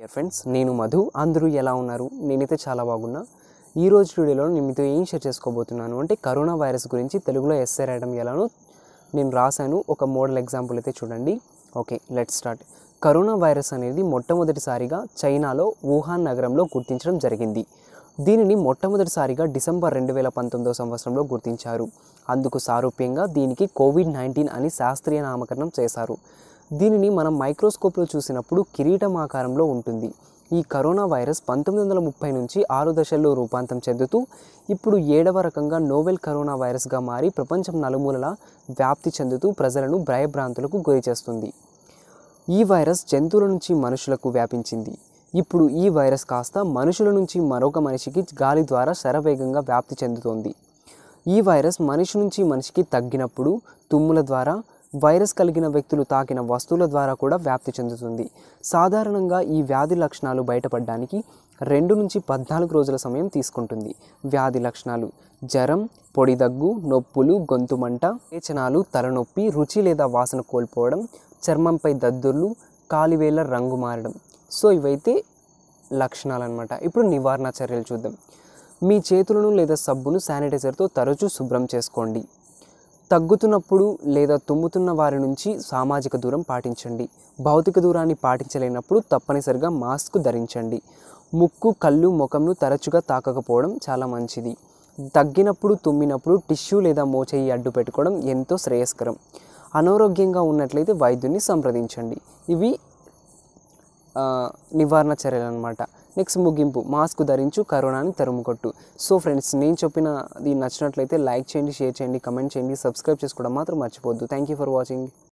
dear friends నేను మధు అందరూ ఎలా ఉన్నారు నేనైతే చాలా బాగున్నా ఈ రోజు వీడియోలో నేను మీతో ఏం షేర్ చేసుకోబోతున్నాను అంటే కరోనా వైరస్ గురించి తెలుగులో ఎస్సే రాయడం ఎలానో నేను రాశాను ఒక మోడల్ ఎగ్జాంపుల్ అయితే చూడండి okay let start corona virus అనేది మొట్టమొదటిసారిగా చైనాలో వుహాన్ నగరంలో గుర్తించడం జరిగింది దీనిని మొట్టమొదటిసారిగా డిసెంబర్ రెండు వేల పంతొమ్మిదో సంవత్సరంలో గుర్తించారు అందుకు సారూప్యంగా దీనికి కోవిడ్ నైన్టీన్ అని శాస్త్రీయ నామకరణం చేశారు దీనిని మనం మైక్రోస్కోప్లో చూసినప్పుడు కిరీటం ఆకారంలో ఉంటుంది ఈ కరోనా వైరస్ పంతొమ్మిది వందల ముప్పై నుంచి ఆరు దశల్లో రూపాంతం చెందుతూ ఇప్పుడు ఏడవ రకంగా నోవెల్ కరోనా వైరస్గా మారి ప్రపంచం నలుమూలలా వ్యాప్తి చెందుతూ ప్రజలను భయభ్రాంతులకు గురి చేస్తుంది ఈ వైరస్ జంతువుల నుంచి మనుషులకు వ్యాపించింది ఇప్పుడు ఈ వైరస్ కాస్త మనుషుల నుంచి మరొక మనిషికి గాలి ద్వారా శరవేగంగా వ్యాప్తి చెందుతోంది ఈ వైరస్ మనిషి నుంచి మనిషికి తగ్గినప్పుడు తుమ్ముల ద్వారా వైరస్ కలిగిన వ్యక్తులు తాకిన వస్తువుల ద్వారా కూడా వ్యాప్తి చెందుతుంది సాధారణంగా ఈ వ్యాధి లక్షణాలు బయటపడడానికి రెండు నుంచి పద్నాలుగు రోజుల సమయం తీసుకుంటుంది వ్యాధి లక్షణాలు జ్వరం పొడి దగ్గు నొప్పులు మంట వేచనాలు తలనొప్పి రుచి లేదా వాసన కోల్పోవడం చర్మంపై దద్దుర్లు కాలివేల రంగు మారడం సో ఇవైతే లక్షణాలు అనమాట ఇప్పుడు నివారణ చర్యలు చూద్దాం మీ చేతులను లేదా సబ్బును శానిటైజర్తో తరచూ శుభ్రం చేసుకోండి తగ్గుతున్నప్పుడు లేదా తుమ్ముతున్న వారి నుంచి సామాజిక దూరం పాటించండి భౌతిక దూరాన్ని పాటించలేనప్పుడు తప్పనిసరిగా మాస్క్ ధరించండి ముక్కు కళ్ళు ముఖంను తరచుగా తాకకపోవడం చాలా మంచిది తగ్గినప్పుడు తుమ్మినప్పుడు టిష్యూ లేదా మోచేయి అడ్డు పెట్టుకోవడం ఎంతో శ్రేయస్కరం అనారోగ్యంగా ఉన్నట్లయితే వైద్యుని సంప్రదించండి ఇవి నివారణ చర్యలు అనమాట నెక్స్ట్ ముగింపు మాస్క్ ధరించు కరోనాని తరుముకొట్టు సో ఫ్రెండ్స్ నేను చెప్పిన ఇది నచ్చినట్లయితే లైక్ చేయండి షేర్ చేయండి కమెంట్ చేయండి సబ్స్క్రైబ్ చేసుకోవడం మాత్రం మర్చిపోవద్దు థ్యాంక్ యూ ఫర్ వాచింగ్